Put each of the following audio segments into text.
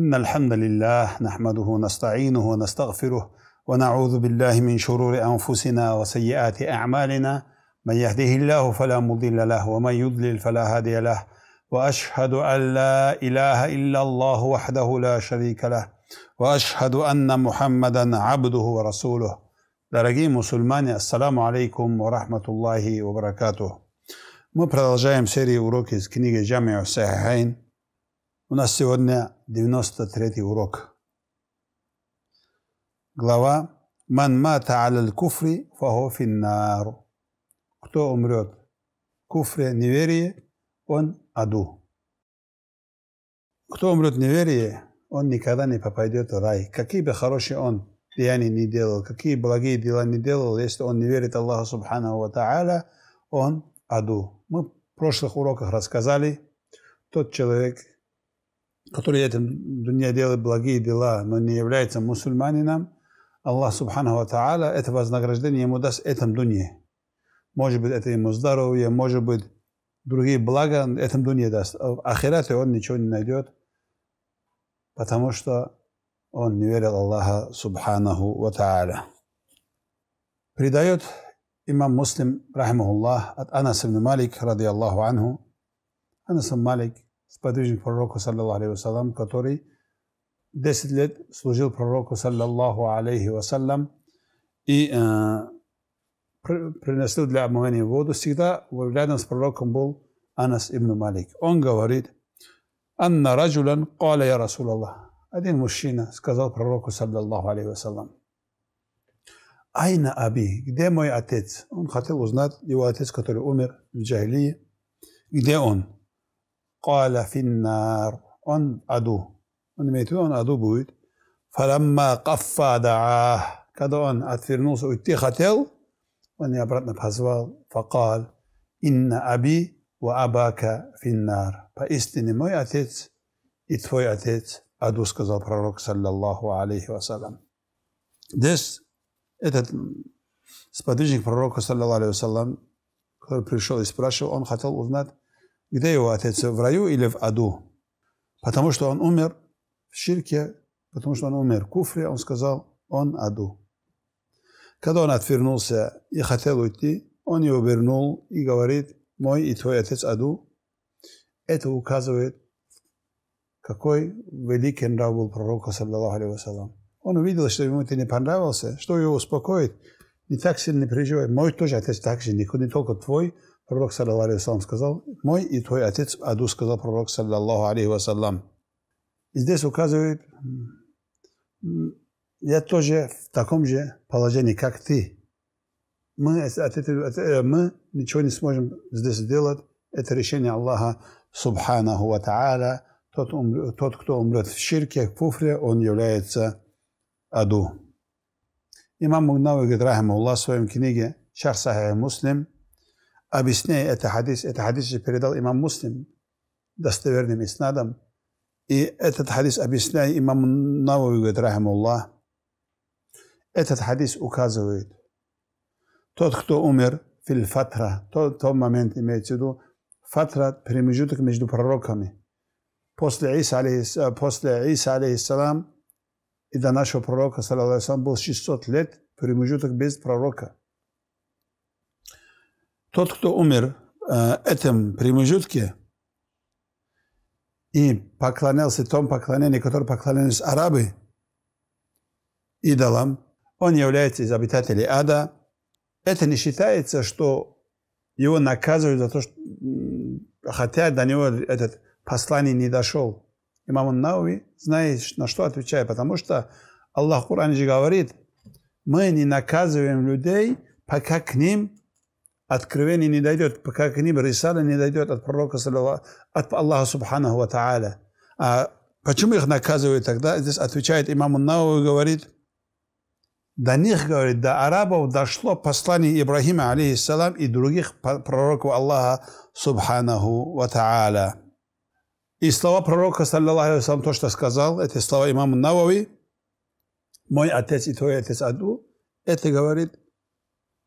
إن الحمد لله نحمده ونستعينه ونستغفره ونعوذ بالله من شرور أنفسنا وسيئات أعمالنا من يهده الله فلا مضل له ومن يضلل فلا هادي له وأشهد أن لا إله إلا الله وحده لا شريك له وأشهد أن محمدا عبده ورسوله Дорогие مسلمان السلام عليكم ورحمة الله وبركاته баракатух. Мы продолжаем серию уроки из книги У нас сегодня 93-й урок. Глава «Ман мата аляль куфри фаго финнар». Кто умрет в куфре, неверие, он аду. Кто умрет неверие, он никогда не попадет в рай. Какие бы хорошие он деяния не делал, какие благие дела не делал, если он не верит Аллаху Субхану Ва Та'аля, он аду. Мы в прошлых уроках рассказали, тот человек, который этим дня делает благие дела, но не является мусульманином, Аллах Субхану Ва Та'аля это вознаграждение ему даст этом дунье. Может быть, это ему здоровье, может быть, другие блага этом дунье даст. А в ахирате он ничего не найдет, потому что он не верил Аллаха Субханаху Ва Та'аля. Придает имам Муслим, рахимахуллах, от Анас ибн Малик, ради Аллаху анху. Анас ибн Малик – сподвижник пророка, саллаллаху алейхи вассалам, который 10 лет служил пророку, саллаллаху алейхи вассалам, и э, приносил для омовения воду. Всегда рядом с пророком был Анас ибн Малик. Он говорит, «Анна раджулян каля я Расулаллах». Один мужчина сказал пророку, саллаллаху алейхи вассалам, «Айна аби, где мой отец?» Он хотел узнать, его отец, который умер в Джахилии, где он? Kâle finnâr. On adu. Он имеет в виду, он аду будет. Фаламма каффа даах. Когда он отвернулся, уйти хотел, он ее обратно позвал. Факал. Инна аби ва абака финнар. Поистине мой отец и твой отец аду, сказал пророк, саллаллаху алейхи вассалам. Здесь этот сподвижник пророка, саллаллаху алейхи вассалам, который пришел и спрашивал, он хотел узнать, где его отец? В раю или в аду? Потому что он умер в ширке, потому что он умер в куфре, он сказал, он аду. Когда он отвернулся и хотел уйти, он его вернул и говорит, мой и твой отец аду. Это указывает, какой великий нрав был пророка, саллаллаху алейхи Он увидел, что ему это не понравилось, что его успокоит. Не так сильно переживай. Мой тоже отец так же, не только твой, Пророк, саллиллаху алейхи вассалам, сказал, мой и твой отец аду, сказал пророк, саллиллаху алейхи вассалам. И здесь указывает, я тоже в таком же положении, как ты. Мы, от э, мы ничего не сможем здесь сделать. Это решение Аллаха, субханаху ва та'аля. Тот, тот, кто умрет в ширке, в куфре, он является аду. Имам Мугнави говорит, рахима Аллах, в своем книге «Шар Сахи Муслим», объясняя это хадис, это хадис же передал имам Муслим достоверным иснадом. И этот хадис, объясняя имам Навави, говорит, рахимуллах, этот хадис указывает, тот, кто умер, фильфатра, тот, тот момент имеется в виду, фатра, промежуток между пророками. После Иса, алейхи, после Иса алейхиссалам, и до нашего пророка, саллаху был 600 лет промежуток без пророка – тот, кто умер э, этом промежутке и поклонялся том поклонению, которое поклонялись арабы идолам, он является из обитателей ада. Это не считается, что его наказывают за то, что хотя до него этот послание не дошел. Имам Науи знает, на что отвечает, потому что Аллах в Коране же говорит, мы не наказываем людей, пока к ним откровение не дойдет, пока книга Рисала не дойдет от пророка, от Аллаха Субханаху Ва Та'аля. А почему их наказывают тогда? Здесь отвечает имам Нау и говорит, до них, говорит, до арабов дошло послание Ибрахима, алейхиссалам, и других пророков Аллаха Субханаху Ва Та'аля. И слова пророка, саллаллаху алейхи то, что сказал, эти слова имама Навави, «Мой отец и твой отец Аду», это говорит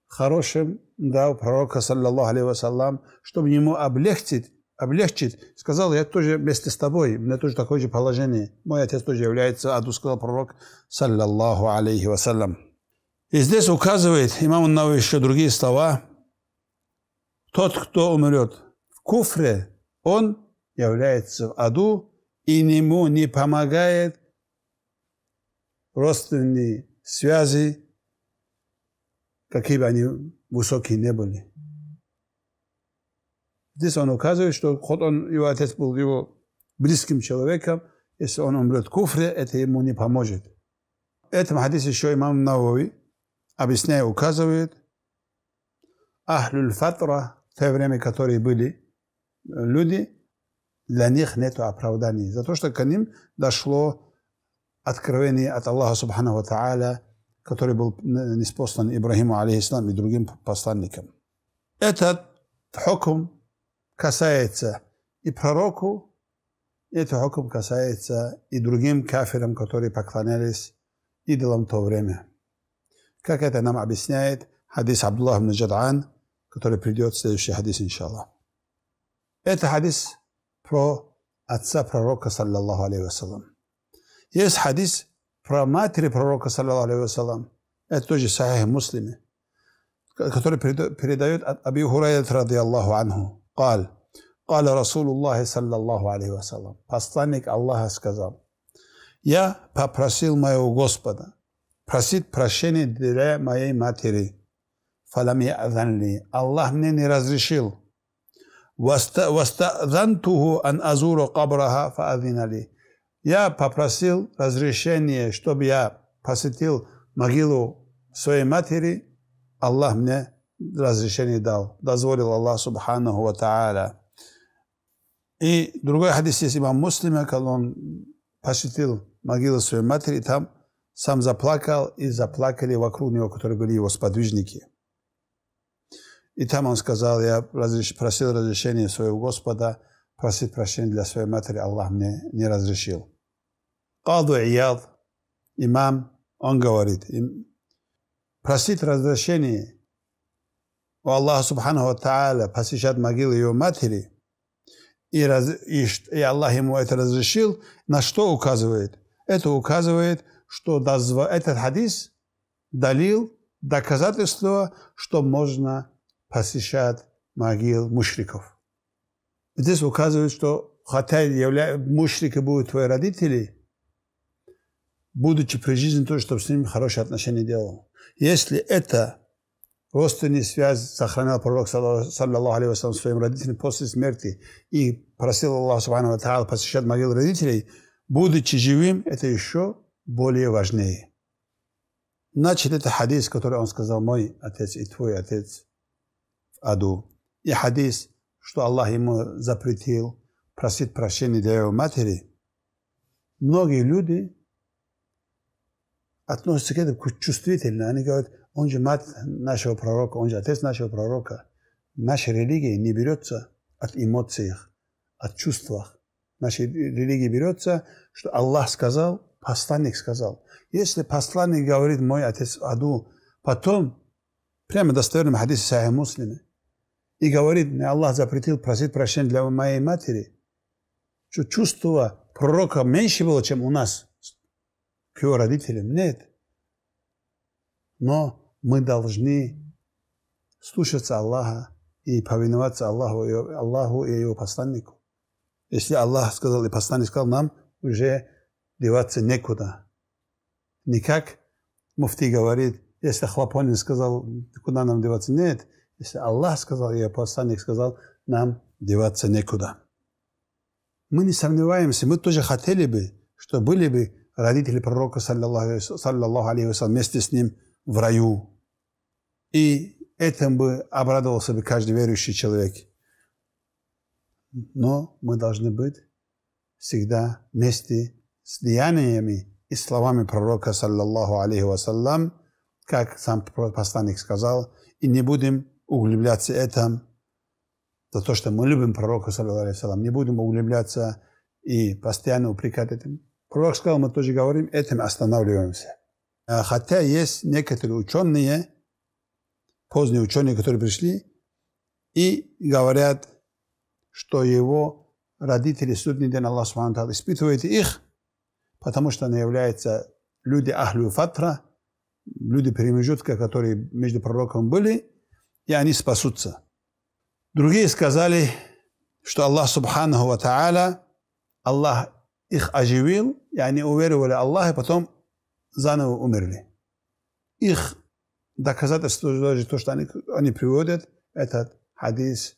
хорошим да, у пророка, саллаллаху алейхи вассалам, чтобы ему облегчить, облегчить, сказал, я тоже вместе с тобой, у меня тоже такое же положение. Мой отец тоже является аду, сказал пророк, саллаллаху алейхи вассалам. И здесь указывает имам Навы еще другие слова. Тот, кто умрет в куфре, он является в аду, и ему не помогает родственные связи, какие бы они высокие не были. Здесь он указывает, что хоть он, его отец был его близким человеком, если он умрет в куфре, это ему не поможет. В этом хадисе еще имам Навови, объясняя, указывает, ахлюль фатра, в то время, которые были э, люди, для них нет оправданий. За то, что к ним дошло откровение от Аллаха Субхану Ва Та'аля, который был э, неспослан Ибрагиму, алейхиссалам, и другим посланникам. Этот хукм касается и пророку, и этот хукм касается и другим кафирам, которые поклонялись идолам в то время. Как это нам объясняет хадис Абдуллах ибн Джадан, который придет в следующий хадис, иншаллах. Это хадис про отца пророка, саллаллаху алейхи вассалам. Есть хадис, про матери пророка, sallallahu alaihi wasallam, это тоже сахих муслиме, который передает от Аби ради Аллаху анху, قال, قال رسول الله صلى الله عليه وسلم, посланник Аллаха сказал, я попросил моего Господа просить прощения для моей матери. Фалами азанли. Аллах мне не разрешил. Вастазантуху ан азуру кабраха фаазинали. я попросил разрешения, чтобы я посетил могилу своей матери. Аллах мне разрешение дал, дозволил Аллах Субханаху Ва Та'аля. И другой хадис есть имам Муслима, когда он посетил могилу своей матери, там сам заплакал, и заплакали вокруг него, которые были его сподвижники. И там он сказал, я разреш... просил разрешения своего Господа, просить прощения для своей матери, Аллах мне не разрешил. Каду Ияд, имам, он говорит, просит разрешение у Аллаха Субхану Та'аля посещать могилу его матери, и, раз, и, и Аллах ему это разрешил, на что указывает? Это указывает, что дозво, этот хадис далил доказательство, что можно посещать могил мушриков. Здесь указывает, что хотя явля... мушрики будут твои родители, будучи при жизни, то, чтобы с ними хорошие отношения делал. Если это родственная связь сохранял пророк, саллаллаху алейхи своим родителям после смерти и просил Аллаха Субхану Тааля посещать могил родителей, будучи живым, это еще более важнее. Значит, это хадис, который он сказал, мой отец и твой отец в аду. И хадис, что Аллах ему запретил просить прощения для его матери. Многие люди относится к этому чувствительно. Они говорят, он же мать нашего пророка, он же отец нашего пророка. Наша религия не берется от эмоций, от чувств. Наша религия берется, что Аллах сказал, посланник сказал. Если посланник говорит, мой отец аду, потом, прямо достоверным хадисе Сахи Муслиме, и говорит, мне Аллах запретил просить прощения для моей матери, что чувство пророка меньше было, чем у нас – к его родителям. Нет. Но мы должны слушаться Аллаха и повиноваться Аллаху, и Аллаху и его посланнику. Если Аллах сказал и посланник сказал нам, уже деваться некуда. Никак муфти говорит, если Хлопонин сказал, куда нам деваться, нет. Если Аллах сказал, и посланник сказал, нам деваться некуда. Мы не сомневаемся, мы тоже хотели бы, что были бы родители пророка, саллаллаху алейхи вассалам, вместе с ним в раю. И этим бы обрадовался бы каждый верующий человек. Но мы должны быть всегда вместе с деяниями и словами пророка, саллаллаху алейхи вассалам, как сам посланник сказал, и не будем углубляться этим, за то, что мы любим пророка, саллаллаху алейхи вассалам, не будем углубляться и постоянно упрекать этим. Пророк сказал, мы тоже говорим, этим останавливаемся. Хотя есть некоторые ученые, поздние ученые, которые пришли, и говорят, что его родители судный день Аллах Субхану испытывает их, потому что они являются люди Ахлю Фатра, люди перемежутка, которые между пророком были, и они спасутся. Другие сказали, что Аллах Субхану Ва Та'аля, Аллах их оживил, и они уверовали Аллах, и потом заново умерли. Их доказательство, даже то, что они, они приводят, этот хадис,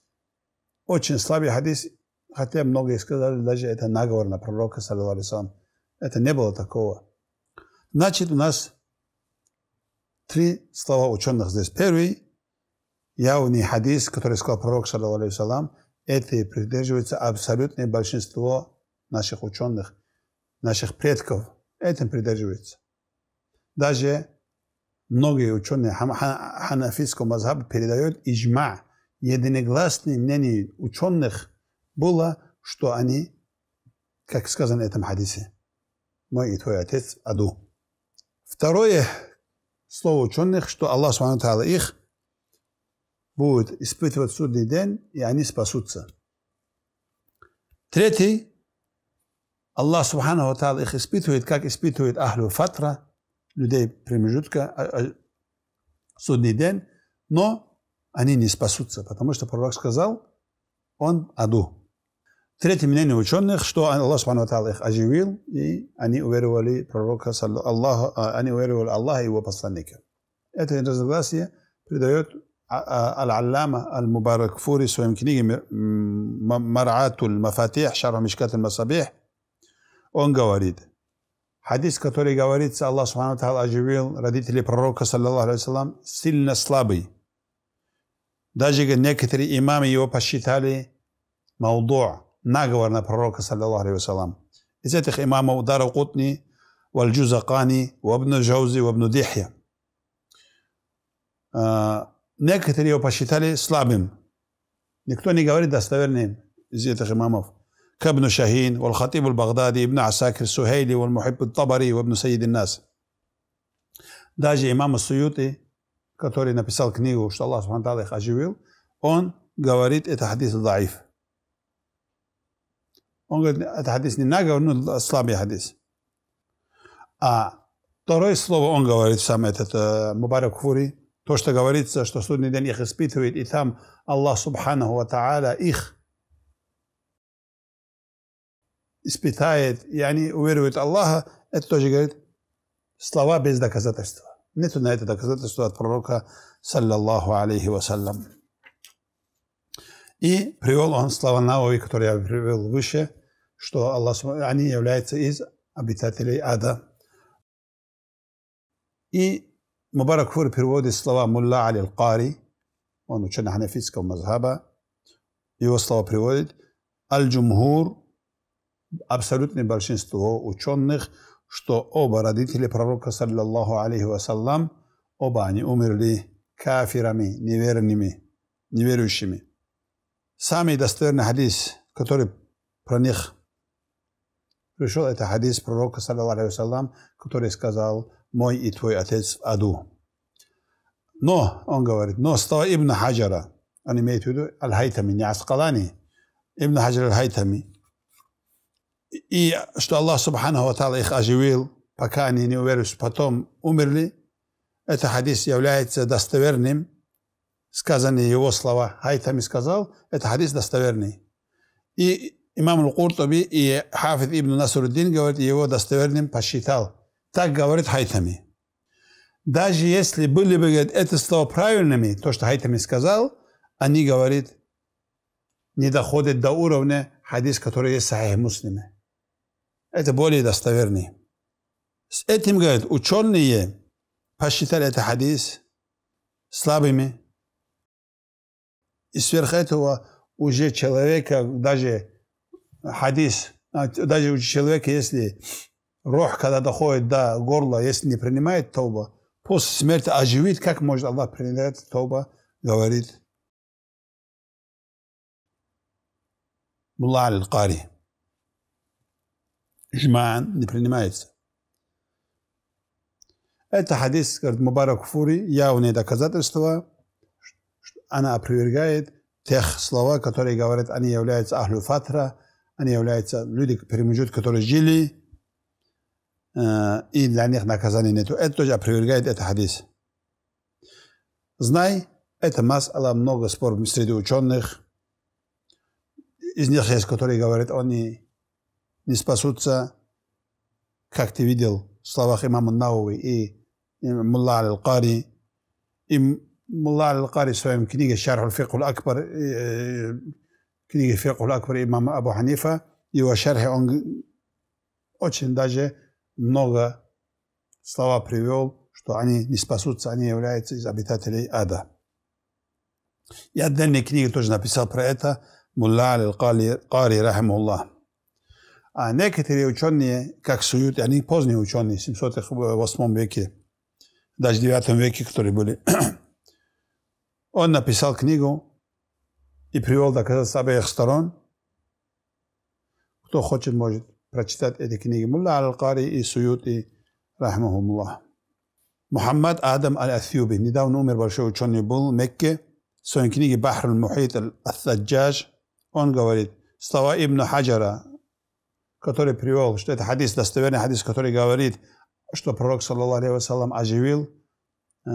очень слабый хадис, хотя многие сказали, даже это наговор на пророка, саллиллаху Это не было такого. Значит, у нас три слова ученых здесь. Первый – явный хадис, который сказал пророк, саллиллаху алейхи это придерживается абсолютное большинство наших ученых, наших предков этим придерживаются. Даже многие ученые ханафитского мазхаба передают ижма. Единогласное мнение ученых было, что они, как сказано в этом хадисе, мой и твой отец Аду. Второе слово ученых, что Аллах Субхану их будет испытывать судный день, и они спасутся. Третий Allah subhanahu wa ta'ala ih ispituje kak ispituje ahlu fatra, людей промежутка, судный день, но они не спасутся, потому что пророк сказал, он аду. Третье мнение ученых, что Аллах Субхану Тала их оживил, и они уверовали пророка, Аллаху, они уверовали Аллаха и его посланника. Это разногласие придает Аль-Аллама Аль-Мубарак Фури в своем книге «Мараатуль Мафатих Шарма Мишкат Аль-Масабих» он говорит, хадис, который говорится, Аллах Субхану Тахал оживил родителей пророка, саллаллаху алейхи сильно слабый. Даже некоторые имамы его посчитали маудуа, наговор на пророка, саллаллаху алейхи салам. Из этих имамов Дара Кутни, Вальджу Закани, Вабну Жаузи, Вабну Дихья. Некоторые его посчитали слабым. Никто не говорит достоверным из этих имамов. كابن شاهين والخطيب البغدادي ابن عساكر السهيلي والمحب الطبري وابن سيد الناس Даже имам Суюти, который написал книгу, что Аллах Субхану Тала их оживил, он говорит, это хадис даиф. Он говорит, это хадис не наговор, но слабый хадис. А второе слово он говорит сам этот Мубарак Фури, то, что говорится, что судный день их испытывает, и там Аллах Субхану Ва Та'аля их испытает, и они уверуют Аллаха, это тоже говорит слова без доказательства. Нету на это доказательства от пророка, саллаллаху алейхи вассалям. И привел он слова Навови, которые я привел выше, что Аллах, они являются из обитателей ада. И Мубаракфур переводит слова Мулла Али Аль-Кари, он ученый ханафитского мазхаба, его слова приводит Аль-Джумхур, абсолютное большинство ученых, что оба родители пророка, саллиллаху алейхи вассалам, оба они умерли кафирами, неверными, неверующими. Самый достойный хадис, который про них пришел, это хадис пророка, саллиллаху алейхи вассалам, который сказал «Мой и твой отец в аду». Но, он говорит, но става Ибн Хаджара, он имеет в виду Аль-Хайтами, не Аскалани, Ибн Хаджар Аль-Хайтами – и что Аллах Субханаху Ва их оживил, пока они не уверились, потом умерли, этот хадис является достоверным, сказанные его слова. Хайтами сказал, это хадис достоверный. И имам Лукуртаби и Хафид ибн Насуруддин говорит, его достоверным посчитал. Так говорит Хайтами. Даже если были бы говорит, это слова правильными, то, что Хайтами сказал, они, говорит, не доходят до уровня хадис, который есть в Сахих Муслиме. Это более достоверный. С этим, говорят, ученые посчитали этот хадис слабыми. И сверх этого уже человека, даже хадис, а, даже у человека, если рух, когда доходит до горла, если не принимает тоба, после смерти оживит, как может Аллах принять тоба, говорит Мулла аль-Кари. Ижмаан не принимается. Это хадис, говорит Мубарак Фури, явные доказательства. Она опровергает тех слова, которые говорят, они являются Ахлю Фатра, они являются люди, перемежут, которые жили, и для них наказания нету. Это тоже опровергает этот хадис. Знай, это масала много споров среди ученых. Из них есть, которые говорят, они не спасутся, как ты видел в словах имама Науи и Мулла Аль-Кари. И Мулла Аль-Кари в своем книге Шарху фикху акбар книге «Фикху акбар имама Абу Ханифа, его шархе он очень даже много слова привел, что они не спасутся, они являются из обитателей ада. Я отдельные книги тоже написал про это. Мулла Аль-Кари, рахмуллах. А некоторые ученые, как суют, они а поздние ученые, в 708 веке, даже в 9 веке, которые были, он написал книгу и привел доказательства обеих сторон. Кто хочет, может прочитать эти книги. Мулла Аль-Кари и Суют и Рахмахумуллах. Мухаммад Адам Аль-Афьюби, недавно умер большой ученый был в Мекке, в своей книге «Бахр аль-Мухит аль-Таджаж», он говорит, слова Ибн Хаджара, который привел, что это хадис, достоверный хадис, который говорит, что пророк, саллаллаху алейхи оживил э,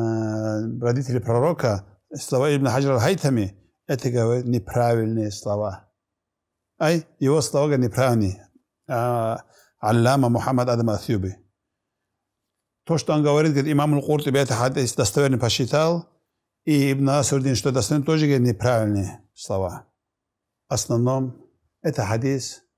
родители пророка, слова Ибн Хаджар Хайтами, это, говорит, неправильные слова. Ай, его слова говорят, неправильные. А, Аллама Мухаммад Адам Аthюби. То, что он говорит, говорит, имам Аль-Куртуби, это хадис достоверно посчитал, и Ибн Асурдин, что достоверно, тоже говорит неправильные слова. В основном, это хадис –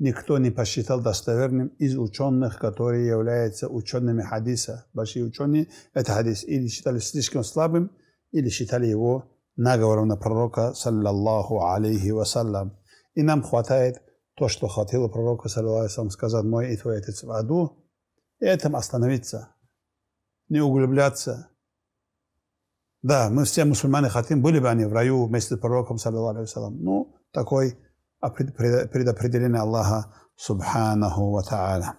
никто не посчитал достоверным из ученых, которые являются учеными хадиса. Большие ученые это хадис или считали слишком слабым, или считали его наговором на пророка, саллаллаху алейхи вассалям. И нам хватает то, что хотел пророку, саллаллаху сказать, мой и твой отец в аду, и этом остановиться, не углубляться. Да, мы все мусульмане хотим, были бы они в раю вместе с пророком, саллаллаху алейхи вассалям. Ну, такой а предопределены Аллаха Субханаху Ва Та'аля.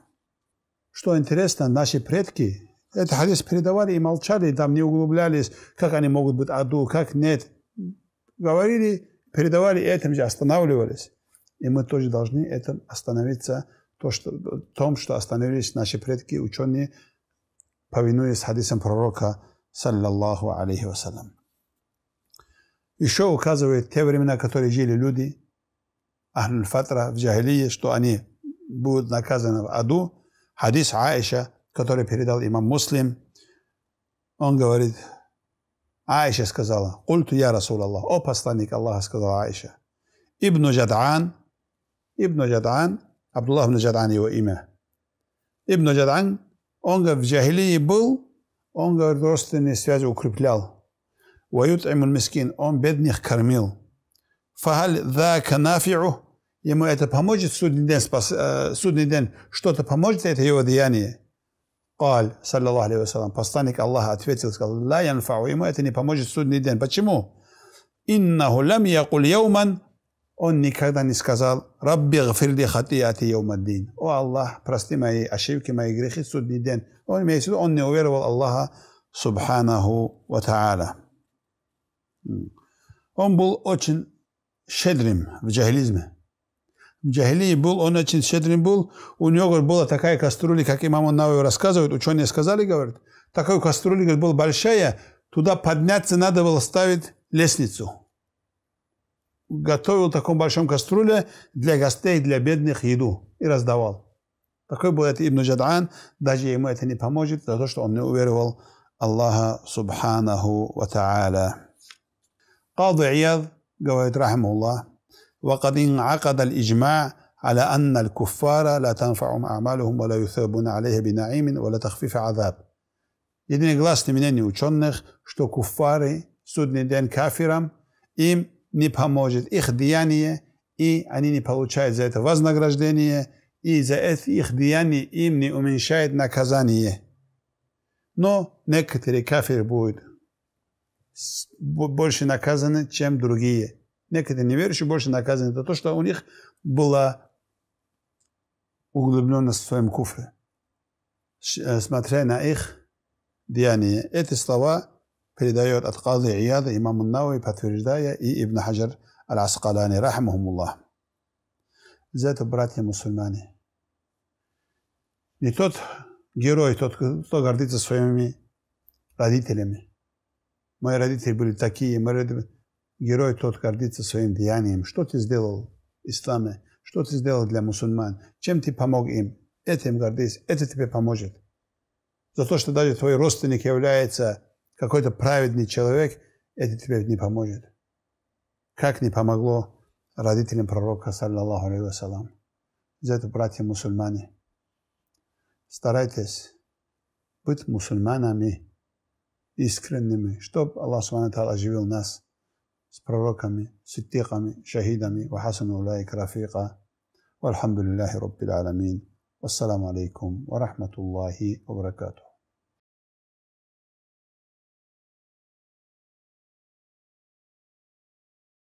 Что интересно, наши предки этот хадис передавали и молчали, там не углублялись, как они могут быть аду, как нет. Говорили, передавали, и этим же останавливались. И мы тоже должны этим остановиться, то, что, том, что остановились наши предки, ученые, повинуясь хадисам пророка, саллаллаху алейхи вассалям. Еще указывает те времена, которые жили люди, Ахлюль Фатра в Джахилии, что они будут наказаны в аду. Хадис Аиша, который передал имам Муслим, он говорит, Аиша сказала, «Культу я Расул Аллах». «О посланник Аллаха», сказала Аиша. Ибн Джадан, Ибн Джадан, Абдуллах ибн Джадан его имя. Ибн Джадан, он в Джахилии был, он говорит, родственные связи укреплял. Вают мискин, он бедных кормил. فهل ذاك نافعه ему это поможет судный день, спас, э, судный день что-то поможет это его деяние? Каль, саллаллаху алейхи вассалам, посланник Аллаха ответил, сказал, ла янфау, ему это не поможет судный день. Почему? Иннаху лям якуль яуман, он никогда не сказал, Рабби гфирли хатияти яумаддин. О Аллах, прости мои ошибки, мои грехи, судный день. Он имеет в виду, он не уверовал Аллаха, субханаху ва та'аля. Он был очень щедрым в джагилизме. В был, он очень щедрым был. У него была такая кастрюля, как имам Навой рассказывает, ученые сказали, говорит, такая кастрюля говорит, была большая, туда подняться надо было ставить лестницу. Готовил в таком большом кастрюле для гостей, для бедных еду и раздавал. Такой был это Ибн Джадан, даже ему это не поможет, за то, что он не уверовал Аллаха Субханаху Ва Та'аля. Кади جواد رحمه الله وقد انعقد الإجماع على أن الكفار لا تنفعهم أعمالهم ولا يثابون عليها بنعيم ولا تخفيف عذاب يدين غلاس تمنيني وچونخ شتو كفاري سودني دين كافرام им не поможет их деяние, и они не получают за это вознаграждение, и за это их деяние им не уменьшает наказание. Но некоторые кафиры будут больше наказаны, чем другие. Некоторые неверующие больше наказаны. Это то, что у них была углубленность в своем куфре. Э, смотря на их деяния. Эти слова передает от Кази Ияда, имам Навы, подтверждая, и Ибн Хаджар аль асқалани рахмахумуллах. За это, братья мусульмане, не тот герой, тот, кто гордится своими родителями, мои родители были такие, мои родители... Герой тот гордится своим деянием. Что ты сделал исламе? Что ты сделал для мусульман? Чем ты помог им? Этим гордись, это тебе поможет. За то, что даже твой родственник является какой-то праведный человек, это тебе не поможет. Как не помогло родителям пророка, саллаллаху алейхи вассалам. За это, братья мусульмане, старайтесь быть мусульманами – искренними, чтобы Аллах Субхану оживил нас с пророками, ситтиками, шахидами, ва хасану улайк рафика, вальхамдулиллахи раббил аламин, вассаламу алейкум, ва рахматуллахи, ва баракатух.